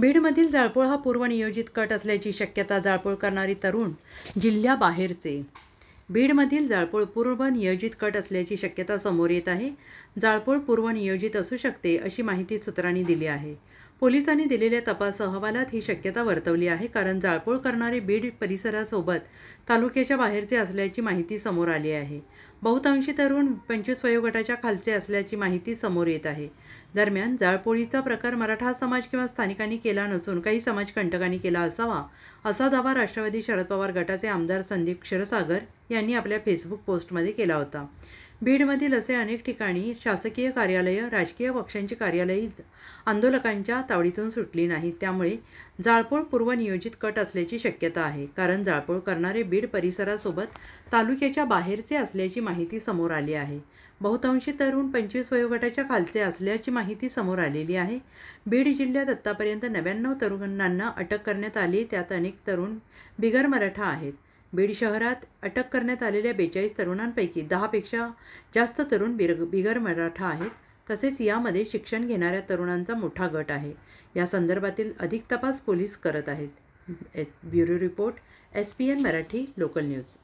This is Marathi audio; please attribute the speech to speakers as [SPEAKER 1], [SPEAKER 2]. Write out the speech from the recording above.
[SPEAKER 1] बीडमधील जाळपोळ हा पूर्वनियोजित कट असल्याची शक्यता जाळपोळ करणारी तरुण जिल्ह्याबाहेरचे बीडमधील जाळपोळ पूर्वनियोजित कट असल्याची शक्यता समोर येत आहे जाळपोळ पूर्वनियोजित असू शकते अशी माहिती सूत्रांनी दिली आहे पोलिसांनी दिलेल्या तपास अहवालात ही शक्यता वर्तवली आहे कारण जाळपोळ करणारे बीड परिसरासोबत तालुक्याच्या बाहेरचे असल्याची माहिती समोर आली आहे बहुतांशी तरुण पंचवीस वयोगटाच्या खालचे असल्याची माहिती समोर येत आहे दरम्यान जाळपोळीचा प्रकार मराठा समाज किंवा स्थानिकांनी केला नसून काही समाजकंटकांनी केला असावा असा दावा राष्ट्रवादी शरद पवार गटाचे आमदार संदीप क्षीरसागर यांनी आपल्या फेसबुक पोस्टमध्ये केला होता बीडमधील असे अनेक ठिकाणी शासकीय कार्यालयं राजकीय पक्षांची कार्यालयी आंदोलकांच्या तावडीतून सुटली नाहीत त्यामुळे जाळपोळ पूर्वनियोजित कट असल्याची शक्यता आहे कारण जाळपोळ करणारे बीड परिसरासोबत तालुक्याच्या बाहेरचे असल्याची माहिती समोर आली आहे बहुतांशी तरुण पंचवीस वयोगटाच्या खालचे असल्याची माहिती समोर आलेली आहे बीड जिल्ह्यात आत्तापर्यंत नव्याण्णव तरुणांना अटक करण्यात आली त्यात अनेक तरुण बिगर मराठा आहेत बीड शहरात अटक करण्यात आलेल्या बेचाळीस तरुणांपैकी दहापेक्षा जास्त तरुण बिर बिगर मराठा आहेत तसेच यामध्ये शिक्षण घेणाऱ्या तरुणांचा मोठा गट आहे या संदर्भातील अधिक तपास पोलीस करत आहेत bureau report S P N Marathi local news